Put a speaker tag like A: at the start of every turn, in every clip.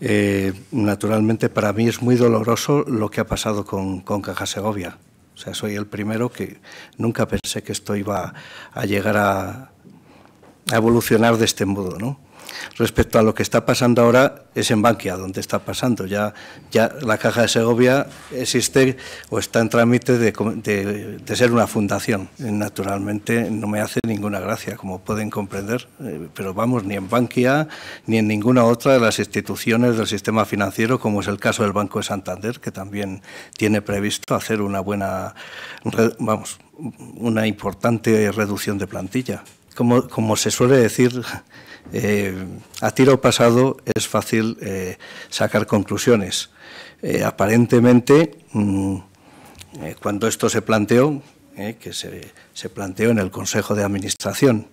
A: Eh, naturalmente, para mí es muy doloroso lo que ha pasado con, con Caja Segovia. O sea, soy el primero que nunca pensé que esto iba a llegar a, a evolucionar de este modo, ¿no? respecto a lo que está pasando ahora es en Bankia, donde está pasando. Ya, ya la Caja de Segovia existe o está en trámite de, ser una fundación. Eh, naturalmente no me hace ninguna gracia, como pueden comprender, eh, pero vamos, ni en Bankia ni en ninguna otra de las instituciones del sistema financiero, como es el caso del Banco de Santander, que también tiene previsto hacer una buena, vamos, una importante reducción de plantilla como, se suele decir, eh, a tiro pasado es fácil eh, sacar conclusiones. Eh, aparentemente, mm, cuando esto se planteó, que se, planteó en el Consejo de Administración,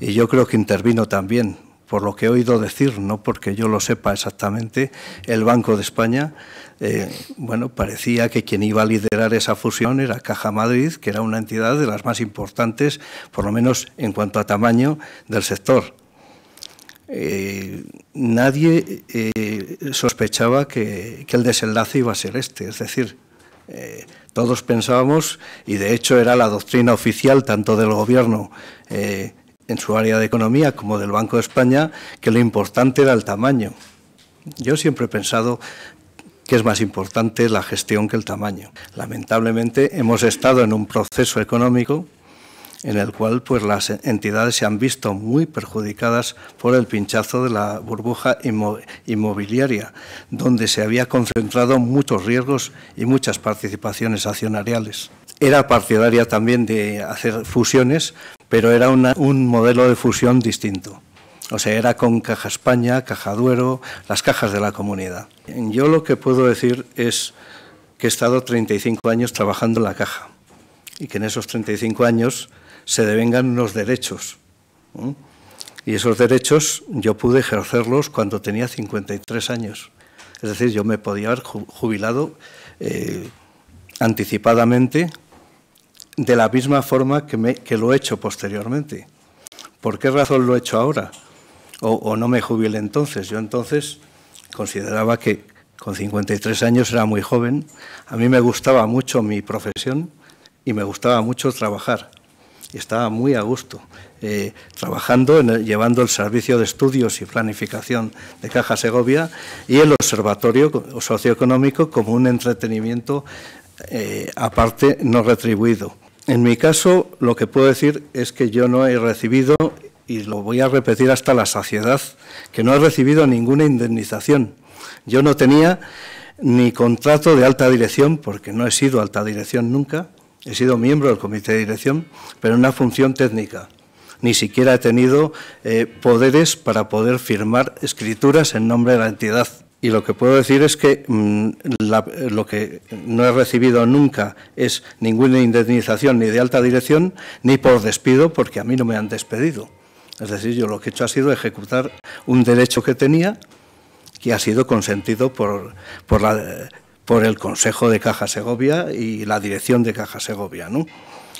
A: y yo creo que intervino también por lo que he oído decir, no porque yo lo sepa exactamente, el Banco de España, eh, bueno, parecía que quien iba a liderar esa fusión era Caja Madrid, que era una entidad de las más importantes, por lo menos en cuanto a tamaño, del sector. Eh, nadie eh, sospechaba que, el desenlace iba a ser este, es decir, todos pensábamos, y de hecho era la doctrina oficial tanto del Gobierno en su área de economía como del Banco de España, que lo importante era el tamaño. Yo siempre he pensado que es más importante la gestión que el tamaño. Lamentablemente hemos estado en un proceso económico en el cual pues, las entidades se han visto muy perjudicadas por el pinchazo de la burbuja inmobiliaria, donde se había concentrado muchos riesgos y muchas participaciones accionariales. Era partidaria también de hacer fusiones, pero era un modelo de fusión distinto. O sea, era con Caja España, Caja Duero, las cajas de la comunidad. Yo lo que puedo decir es que he estado 35 años trabajando en la caja y que en esos 35 años se devengan los derechos. Y esos derechos yo pude ejercerlos cuando tenía 53 años. Es decir, yo me podía haber jubilado eh, anticipadamente de la misma forma que, lo he hecho posteriormente. ¿Por qué razón lo he hecho ahora? O, no me jubilé entonces. Yo entonces consideraba que con 53 años era muy joven. A mí me gustaba mucho mi profesión y me gustaba mucho trabajar. estaba muy a gusto eh, trabajando, en llevando el servicio de estudios y planificación de Caja Segovia y el observatorio socioeconómico como un entretenimiento eh, aparte no retribuido. En mi caso, lo que puedo decir es que yo no he recibido, y lo voy a repetir hasta la saciedad, que no he recibido ninguna indemnización. Yo no tenía ni contrato de alta dirección, porque no he sido alta dirección nunca, he sido miembro del comité de dirección, pero una función técnica. Ni siquiera he tenido eh, poderes para poder firmar escrituras en nombre de la entidad. Y lo que puedo decir es que mm, lo que no he recibido nunca es ninguna indemnización ni de alta dirección ni por despido, porque a mí no me han despedido. Es decir, yo lo que he hecho ha sido ejecutar un derecho que tenía, que ha sido consentido por, el Consejo de Caja Segovia y la dirección de Caja Segovia.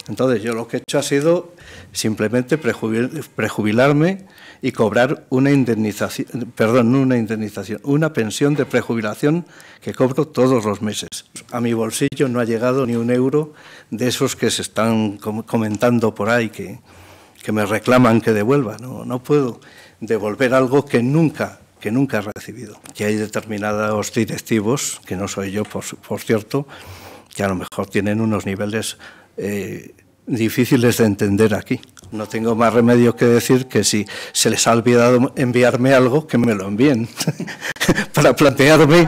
A: Entonces yo lo que he hecho ha sido simplemente prejubilarme y cobrar una indemnización, perdón, una indemnización, una pensión de prejubilación que cobro todos los meses. A mi bolsillo no ha llegado ni un euro de esos que se están comentando por ahí que, que me reclaman que devuelva. No, puedo devolver algo que nunca que nunca he recibido. Que hay determinados directivos, que no soy yo, por cierto, que a lo mejor tienen unos niveles eh, difíciles de entender aquí. No tengo más remedio que decir que si se les ha olvidado enviarme algo, que me lo envíen para plantearme.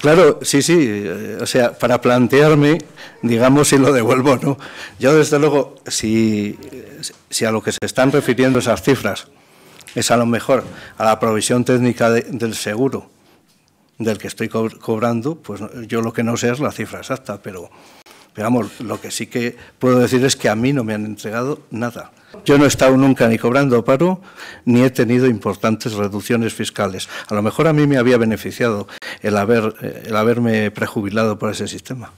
A: Claro, sí, sí, eh, o sea, para plantearme, digamos, si lo devuelvo no. Yo, desde luego, si, a lo que se están refiriendo esas cifras es a lo mejor a la provisión técnica del seguro del que estoy cobrando, pues yo lo que no sé es la cifra exacta, pero lo que sí que puedo decir es que a mí no me han entregado nada. Yo no he estado nunca ni cobrando paro, ni he tenido importantes reducciones fiscales. A lo mejor a mí me había beneficiado el, eh, el haberme prejubilado por ese sistema.